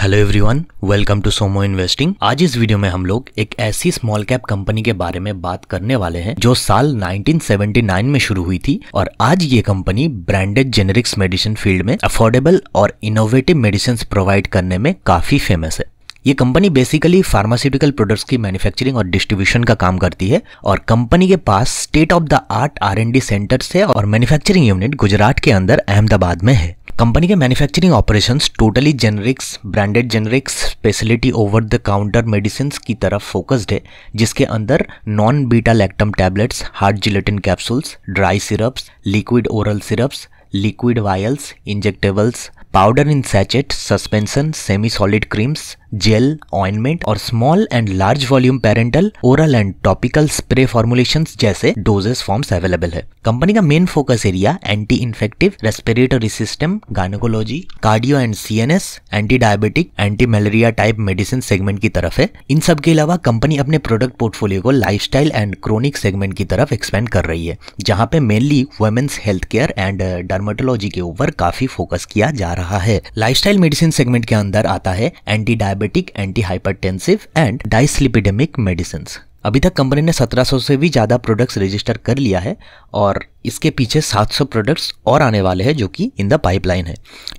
hello everyone welcome to Somo investing आज इस video में हम लोग एक ऐसी स्मॉल कैप कंपनी के बारे में बात करने वाले हैं जो साल 1979 में शुरू हुई थी और आज ये company branded generics medicine field में अफोर्डेबल और इनोवेटिव मेडिसिन प्रोवाइड करने में काफी फेमस है ये कंपनी बेसिकली फार्मास्यूटिकल प्रोडक्ट्स की मैन्युफैक्चरिंग और डिस्ट्रीब्यूशन का काम करती है और कंपनी के पास state of the art R and D centres है और मैन्युफैक्चरिंग यूनिट गुजरात के अंदर अहमदाबाद में है कंपनी के manufacturing operations totally generics branded generics speciality over the counter medicine की तरफ फोकस्ड है जिसके अंदर non beta lactam tablets hard gelatin capsules dry syrups liquid oral syrups liquid vials injectables powder in sachet suspension semi solid creams gel ointment और small and large volume parenteral oral and topical spray formulation जैसे doses forms available है company का main focus area anti infective respiratory system gynaecology cardio and C N S anti diabetic anti malaria type medicine segment की तरफ है इन सब के अलावा कंपनी अपने प्रोडक्ट पोर्टफोलियो को lifestyle and chronic segment की तरफ एक्सपेंड कर रही है जहाँ पे mainly women's health care and dermatology के ऊपर काफी फोकस किया जा रहा है लाइफस्टाइल मेडिसिन सेगमेंट के अंदर आता है anti diabetic anti hypertensive and dyslipidemic medicine अभी तक कंपनी ने 1700 से भी ज़्यादा प्रोडक्ट्स रजिस्टर कर लिया है और इसके पीछे 700 प्रोडक्ट्स और आने वाले हैं जो कि इन द पाइपलाइन है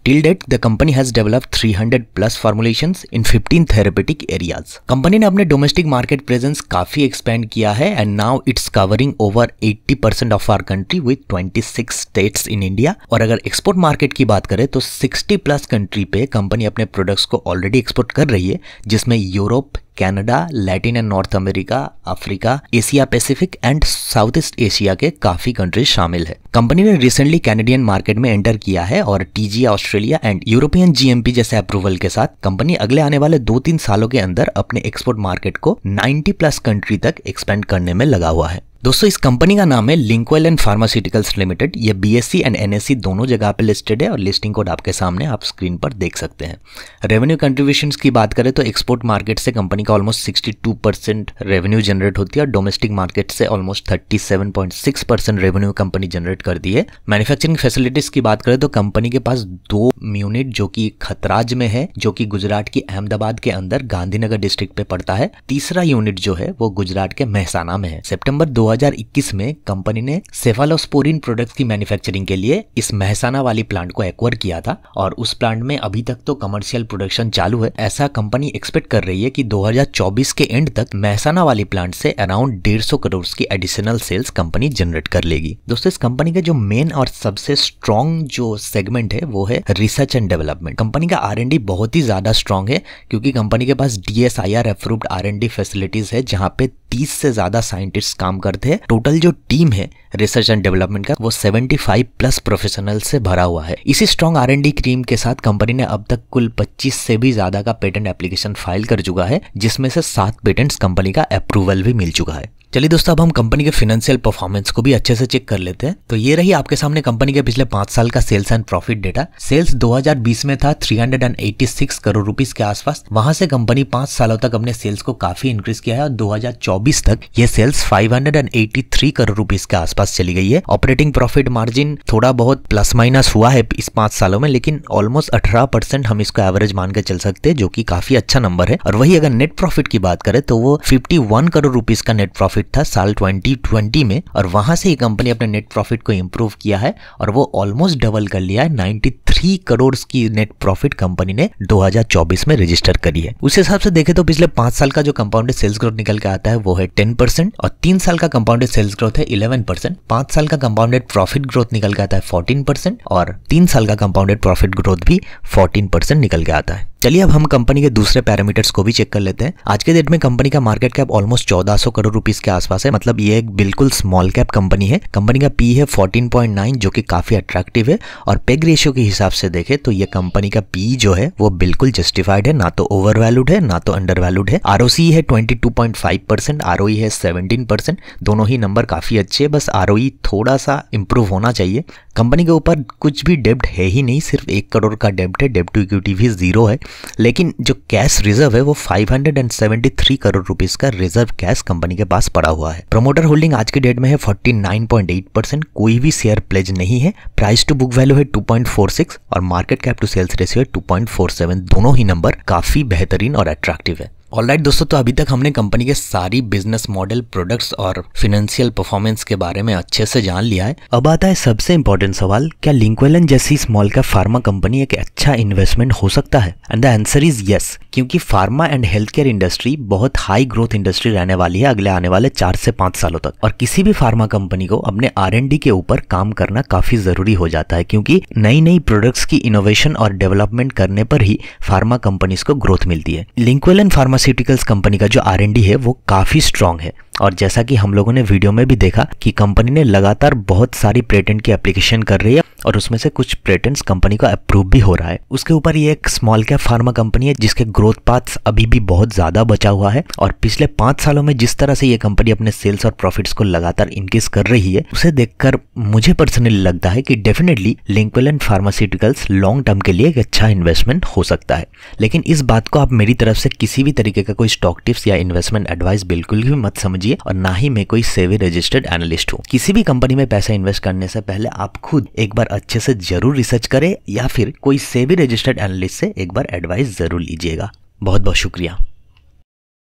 till date the company has develop 300 plus formulation in 15 therapeutic areas company ने अपने डोमेस्टिक मार्केट प्रेजेंस काफी एक्सपेंड किया है and now it's covering over 80 percent of our country with 26 states in India और अगर export market की बात करें तो 60 प्लस कंट्री पे कंपनी अपने प्रोडक्ट्स को ऑलरेडी एक्सपोर्ट कर रही है जिसमें Europe Canada Latin and North America Africa Asia Pacific and South East Asia के काफी कंट्रीज शामिल है कंपनी ने रिसेंटली कैनेडियन मार्केट में एंटर किया है और TG Australia and European GMP जैसे अप्रूवल के साथ कंपनी अगले आने वाले दो तीन सालों के अंदर अपने एक्सपोर्ट मार्केट को 90 प्लस कंट्री तक एक्सपेंड करने में लगा हुआ है दोस्तों इस कंपनी का नाम है लिंकवेल एंड फार्मास्यूटिकल्स लिमिटेड ये बीएससी एंड एनएससी दोनों जगह पर लिस्टेड है और लिस्टिंग कोड आपके सामने आप स्क्रीन पर देख सकते हैं रेवेन्यू कंट्रीब्यूशन की बात करें तो एक्सपोर्ट मार्केट से कंपनी का ऑलमोस्ट 62 परसेंट रेवेन्यू जनरेट होती है और डोमेस्टिक मार्केट से almost six percent revenue company generate करती है मैन्युफैक्चरिंग फैसिलिटीज की बात करें तो कंपनी के पास दो यूनिट जो की खतराज में है जो की गुजरात की अहमदाबाद के अंदर गांधीनगर डिस्ट्रिक्ट पे पड़ता है तीसरा यूनिट जो है वो गुजरात के महसाना में है सेप्टेम्बर दो 2021 में कंपनी ने सेफालोस्पोरिन प्रोडक्ट्स की मैन्युफैक्चरिंग के लिए इस महसाना वाली प्लांट को एक्वायर किया था और उस प्लांट में अभी तक तो कमर्शियल प्रोडक्शन चालू है ऐसा कंपनी एक्सपेक्ट कर रही है कि 2024 के एंड तक महसाना वाली प्लांट से अराउंड डेढ़ करोड़ की एडिशनल सेल्स कंपनी जनरेट कर लेगी दोस्तों इस कंपनी का जो मेन और सबसे स्ट्रॉन्ग जो सेगमेंट है वो है रिसर्च एंड डेवलपमेंट कंपनी का आर बहुत ही ज्यादा स्ट्रांग है क्योंकि कंपनी के पास D S approved R facilities है जहाँ पे तीस से ज़्यादा साइंटिस्ट काम करते हैं टोटल जो टीम है रिसर्च एंड डेवलपमेंट का वो 75 प्लस प्रोफेशनल से भरा हुआ है इसी स्ट्रॉन्ग आर एंड टीम के साथ कंपनी ने अब तक कुल 25 से भी ज़्यादा का पेटेंट एप्लीकेशन फाइल कर चुका है जिसमें से सात पेटेंट्स कंपनी का अप्रूवल भी मिल चुका है चलिए दोस्तों अब हम कंपनी के फाइनेंशियल परफॉर्मेंस को भी अच्छे से चेक कर लेते हैं तो ये रही आपके सामने कंपनी के पिछले पांच साल का sales and profit data sales 2020 में था 386 करोड़ रुपीस के आसपास वहां से कंपनी पांच सालों तक अपने सेल्स को काफी इंक्रीज किया है और 2024 तक ये सेल्स 583 करोड़ रूपीज के आसपास चली गई है ऑपरेटिंग प्रॉफिट मार्जिन थोड़ा बहुत प्लस माइनस हुआ है इस पांच सालों में लेकिन ऑलमोस्ट अठारह हम इसको एवरेज मान के चल सकते हैं जो की काफी अच्छा नंबर है और वही अगर नेट प्रॉफिट की बात करें तो वो फिफ्टी करोड़ रुपीज का नेट प्रॉफिट प्रॉफिट था साल 2020 में और वहां से ये कंपनी अपने नेट प्रॉफिट को इम्प्रूव किया है और वो ऑलमोस्ट डबल कर लिया है 93 करोड़ की नेट प्रॉफिट कंपनी ने 2024 में रजिस्टर करी है उस हिसाब से देखे तो पिछले पांच साल का जो कंपाउंडेड सेल्स ग्रोथ निकल के आता है वो है टेन परसेंट और तीन साल का कंपाउंडेड सेल्स ग्रोथ है इलेवन परसेंट पांच साल का कंपाउंडेड प्रॉफिट ग्रोथ निकल के आता है फोर्टीन परसेंट और तीन साल का कंपाउंडेड प्रॉफिट ग्रोथ भी फोर्टीन परसेंट निकल के आता है चलिए अब हम कंपनी के दूसरे पैरामीटर्स को भी चेक कर लेते हैं आज के डेट में कंपनी का market cap almost 1400 crore rupees के आसपास है मतलब ये एक बिल्कुल स्मॉल कैप कंपनी है कंपनी का पी है 14.9 जो कि काफी अट्रैक्टिव है और पेग रेशियो के हिसाब से देखें तो ये कंपनी का पी जो है वो बिल्कुल जस्टिफाइड है ना तो ओवर है ना तो अंडर है आर है twenty two point five percent R है सेवनटीन परसेंट दोनों ही नंबर काफी अच्छे है बस आर e थोड़ा सा इंप्रूव होना चाहिए कंपनी के ऊपर कुछ भी डेब्ट है ही नहीं सिर्फ एक करोड़ का डेब्ट है डेब्ट टू इक्विटी भी जीरो है लेकिन जो कैश रिजर्व है वो 573 करोड़ रुपीस का रिजर्व कैश कंपनी के पास पड़ा हुआ है प्रमोटर होल्डिंग आज के डेट में है 49.8 परसेंट कोई भी शेयर प्लेज नहीं है प्राइस टू बुक वैल्यू है 2.46 और market cap to sales ratio है 2.47 दोनों ही नंबर काफी बेहतरीन और अट्रैक्टिव है ऑल right, दोस्तों तो अभी तक हमने कंपनी के सारी बिजनेस मॉडल प्रोडक्ट्स और फिनेंशियल परफॉर्मेंस के बारे में अच्छे से जान लिया है अब आता है सबसे इम्पोर्टेंट सवाल क्या लिंक्वेलन जैसी स्मॉल का फार्मा कंपनी एक अच्छा इन्वेस्टमेंट हो सकता है and the answer is yes क्योंकि pharma and health care industry बहुत हाई ग्रोथ इंडस्ट्री रहने वाली है अगले आने वाले चार से पांच सालों तक और किसी भी फार्मा कंपनी को अपने आर के ऊपर काम करना काफी जरूरी हो जाता है क्योंकि नई नई प्रोडक्ट्स की इनोवेशन और डेवलपमेंट करने पर ही फार्मा कंपनीज को ग्रोथ मिलती है लिंक्वेलन फार्मा फार्मास्यूटिकल्स कंपनी का जो आर है वो काफ़ी स्ट्रांग है और जैसा कि हम लोगों ने वीडियो में भी देखा कि कंपनी ने लगातार बहुत सारी पेटेंट की एप्लीकेशन कर रही है और उसमें से कुछ पेटेंट्स कंपनी का अप्रूव भी हो रहा है उसके ऊपर ये एक स्मॉल कैप फार्मा कंपनी है जिसके ग्रोथ पाथ अभी भी बहुत ज़्यादा बचा हुआ है और पिछले पांच सालों में जिस तरह से ये कंपनी अपने सेल्स और प्रॉफिट्स को लगातार इंक्रीज कर रही है उसे देखकर मुझे पर्सनली लगता है कि definitely Linkwell and pharmaceuticals long term के लिए एक अच्छा इन्वेस्टमेंट हो सकता है लेकिन इस बात को आप मेरी तरफ से किसी भी तरीके का कोई स्टॉक टिप्स या इन्वेस्टमेंट एडवाइस बिल्कुल भी मत समझिए और ना ही मैं कोई सेवी रजिस्टर्ड एनालिस्ट हूँ किसी भी कंपनी में पैसा इन्वेस्ट करने से पहले आप खुद एक बार अच्छे से ज़रूर रिसर्च करें या फिर कोई से भी रजिस्टर्ड एनालिस्ट से एक बार एडवाइस ज़रूर लीजिएगा बहुत बहुत शुक्रिया